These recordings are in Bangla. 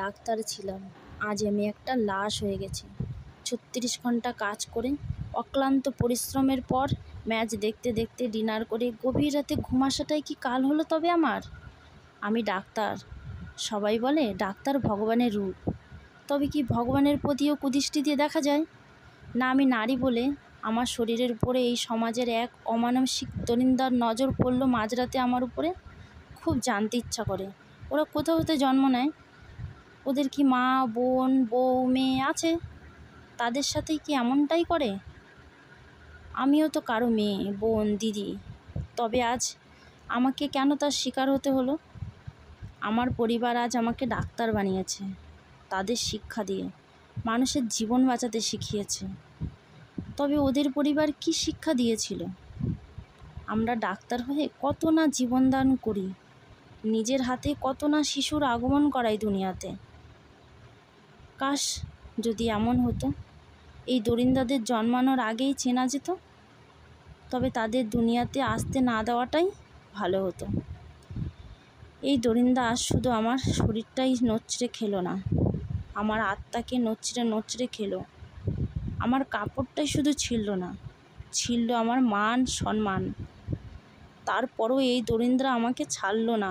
ডাক্তার ছিলাম আজ আমি একটা লাশ হয়ে গেছি ছত্রিশ ঘন্টা কাজ করে অক্লান্ত পরিশ্রমের পর ম্যাচ দেখতে দেখতে ডিনার করে গভীর রাতে ঘুমাসাটাই কি কাল হলো তবে আমার আমি ডাক্তার সবাই বলে ডাক্তার ভগবানের রূপ তবে কি ভগবানের প্রতিও কুদৃষ্টি দিয়ে দেখা যায় না আমি নারী বলে আমার শরীরের উপরে এই সমাজের এক অমানসিক দরিন্দার নজর পড়ল মাঝরাতে আমার উপরে খুব জানতে ইচ্ছা করে ওরা কোথাও হতে জন্ম নেয় ওদের কি মা বোন বউ মেয়ে আছে তাদের সাথে কি এমনটাই করে আমিও তো কারো মেয়ে বোন দিদি তবে আজ আমাকে কেন তার শিকার হতে হলো আমার পরিবার আজ আমাকে ডাক্তার বানিয়েছে তাদের শিক্ষা দিয়ে মানুষের জীবন বাঁচাতে শিখিয়েছে তবে ওদের পরিবার কি শিক্ষা দিয়েছিল আমরা ডাক্তার হয়ে কত না জীবনদান করি নিজের হাতে কত না শিশুর আগমন করাই দুনিয়াতে কাশ যদি এমন হতো এই দরিন্দাদের জন্মানোর আগেই চেনা যেত তবে তাদের দুনিয়াতে আসতে না দেওয়াটাই ভালো হতো এই দরিন্দা আজ শুধু আমার শরীরটাই নচড়ে খেলো না আমার আত্মাকে নচড়ে নচড়ে খেলো আমার কাপড়টাই শুধু ছিলল না ছিলল আমার মান সম্মান তারপরও এই দরিন্দ্রা আমাকে ছাড়ল না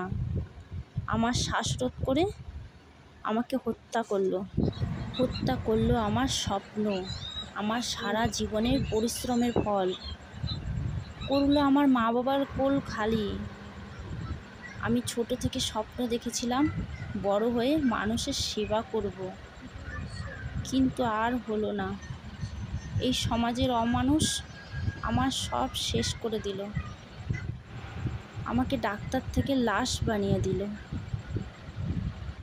আমার শ্বাসরোধ করে আমাকে হত্যা করলো হত্যা করলো আমার স্বপ্ন আমার সারা জীবনের পরিশ্রমের ফল করলো আমার মা বাবার কোল খালি আমি ছোট থেকে স্বপ্ন দেখেছিলাম বড় হয়ে মানুষের সেবা করব। কিন্তু আর হলো না এই সমাজের অমানুষ আমার সব শেষ করে দিল আমাকে ডাক্তার থেকে লাশ বানিয়ে দিল